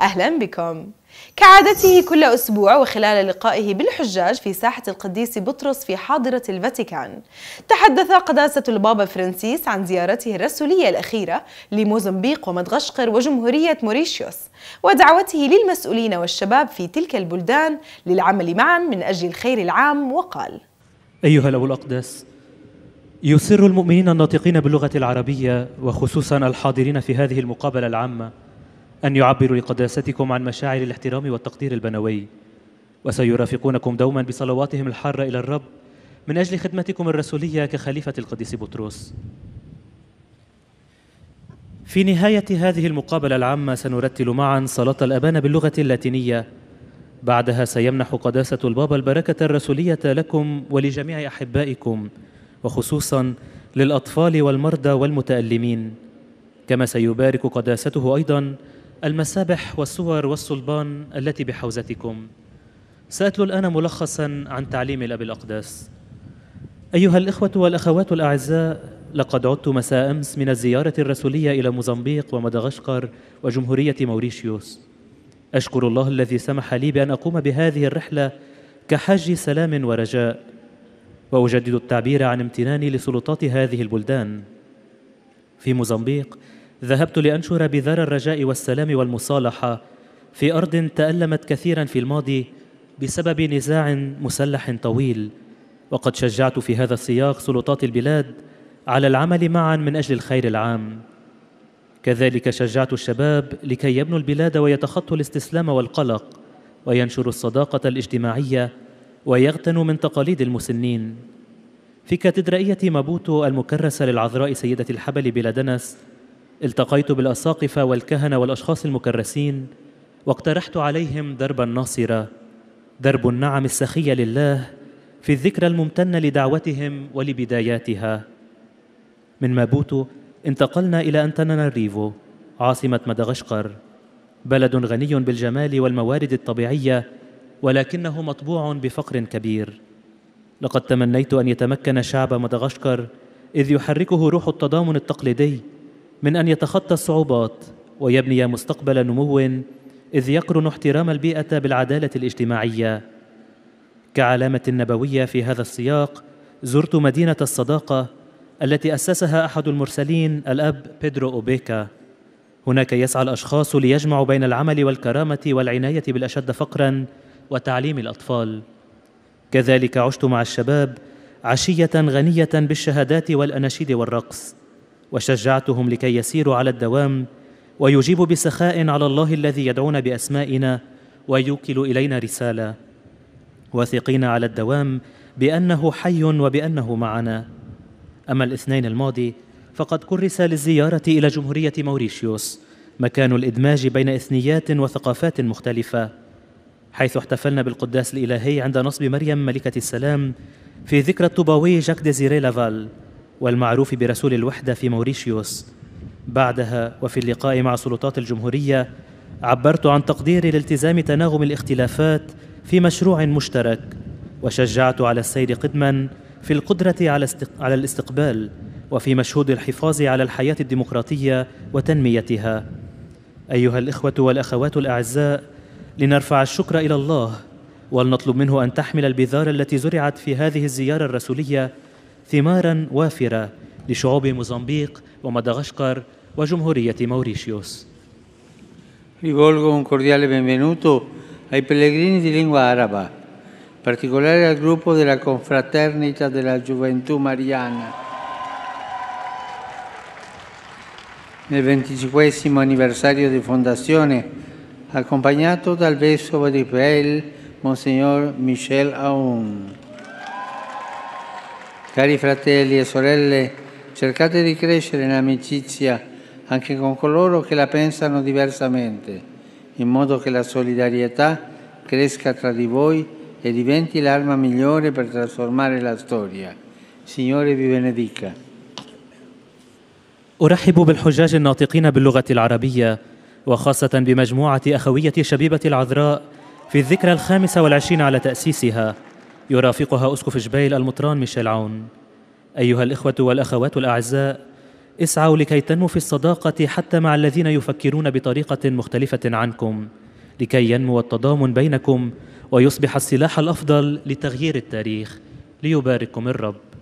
أهلا بكم كعادته كل أسبوع وخلال لقائه بالحجاج في ساحة القديس بطرس في حاضرة الفاتيكان تحدث قداسة البابا فرانسيس عن زيارته الرسولية الأخيرة لموزمبيق ومدغشقر وجمهورية موريشيوس ودعوته للمسؤولين والشباب في تلك البلدان للعمل معا من أجل الخير العام وقال أيها الاب الأقدس يسر المؤمنين الناطقين باللغة العربية وخصوصا الحاضرين في هذه المقابلة العامة أن يعبروا لقداستكم عن مشاعر الاحترام والتقدير البنوي وسيرافقونكم دوما بصلواتهم الحارة إلى الرب من أجل خدمتكم الرسولية كخليفة القديس بطرس في نهاية هذه المقابلة العامة سنرتل معا صلاة الأبان باللغة اللاتينية بعدها سيمنح قداسة البابا البركة الرسولية لكم ولجميع أحبائكم وخصوصا للأطفال والمرضى والمتألمين كما سيبارك قداسته أيضا المسابح والصور والصلبان التي بحوزتكم سأتلو الآن ملخصا عن تعليم الأب الأقداس أيها الإخوة والأخوات الأعزاء لقد عدت مساء أمس من الزيارة الرسولية إلى موزمبيق ومدغشقر وجمهورية موريشيوس أشكر الله الذي سمح لي بأن أقوم بهذه الرحلة كحج سلام ورجاء وأجدد التعبير عن امتناني لسلطات هذه البلدان في موزمبيق ذهبت لأنشر بذار الرجاء والسلام والمصالحة في أرض تألمت كثيرا في الماضي بسبب نزاع مسلح طويل وقد شجعت في هذا السياق سلطات البلاد على العمل معا من أجل الخير العام كذلك شجعت الشباب لكي يبنوا البلاد ويتخطوا الاستسلام والقلق وينشروا الصداقة الاجتماعية ويغتنوا من تقاليد المسنين في كاتدرائية مابوتو المكرسة للعذراء سيدة الحبل بلا دنس التقيت بالأساقفة والكهنة والأشخاص المكرسين واقترحت عليهم درب الناصرة درب النعم السخية لله في الذكرى الممتنة لدعوتهم ولبداياتها من مابوتو انتقلنا إلى الريفو عاصمة مدغشقر بلد غني بالجمال والموارد الطبيعية ولكنه مطبوع بفقر كبير لقد تمنيت أن يتمكن شعب مدغشقر إذ يحركه روح التضامن التقليدي من أن يتخطى الصعوبات ويبني مستقبل نمو إذ يقرن احترام البيئة بالعدالة الاجتماعية كعلامة نبوية في هذا السياق زرت مدينة الصداقة التي أسسها أحد المرسلين الأب بيدرو أوبيكا هناك يسعى الأشخاص ليجمعوا بين العمل والكرامة والعناية بالأشد فقراً وتعليم الأطفال كذلك عشت مع الشباب عشية غنية بالشهادات والأناشيد والرقص وشجعتهم لكي يسيروا على الدوام ويجيبوا بسخاء على الله الذي يدعون باسمائنا ويوكل الينا رساله واثقين على الدوام بانه حي وبانه معنا اما الاثنين الماضي فقد كرس للزياره الى جمهوريه موريشيوس مكان الادماج بين اثنيات وثقافات مختلفه حيث احتفلنا بالقداس الالهي عند نصب مريم ملكه السلام في ذكرى الطوباوي جاك ديزيري لافال والمعروف برسول الوحدة في موريشيوس بعدها وفي اللقاء مع سلطات الجمهورية عبرت عن تقديري لالتزام تناغم الاختلافات في مشروع مشترك وشجعت على السير قدما في القدرة على, استق... على الاستقبال وفي مشهود الحفاظ على الحياة الديمقراطية وتنميتها أيها الإخوة والأخوات الأعزاء لنرفع الشكر إلى الله ولنطلب منه أن تحمل البذار التي زرعت في هذه الزيارة الرسولية ثمارا وافره لشعوب موزمبيق ومدغشقر وجمهوريه موريشيوس. Rivolgo un cordiale benvenuto ai pellegrini di lingua araba, in particolare al gruppo della Confraternita della Gioventù Mariana. Nel 25 anniversario di fondazione, accompagnato dal vescovo di Pell, Monsignor Michel Aoun. Cari fratelli e sorelle, cercate di crescere in amicizia anche con coloro che la pensano diversamente, in modo che la solidarietà cresca tra di voi e diventi l'arma migliore per trasformare la storia. Signore vi benedica. أرحب بالحجاج الناطقين باللغة العربية وخاصة بمجموعة أخوية شبيبة العذراء في الذكرى الخامسة والعشرين على تأسيسها يرافقها أسقف جبيل المطران ميشيل عون أيها الإخوة والأخوات الأعزاء اسعوا لكي تنمو في الصداقة حتى مع الذين يفكرون بطريقة مختلفة عنكم لكي ينمو التضامن بينكم ويصبح السلاح الأفضل لتغيير التاريخ ليبارككم الرب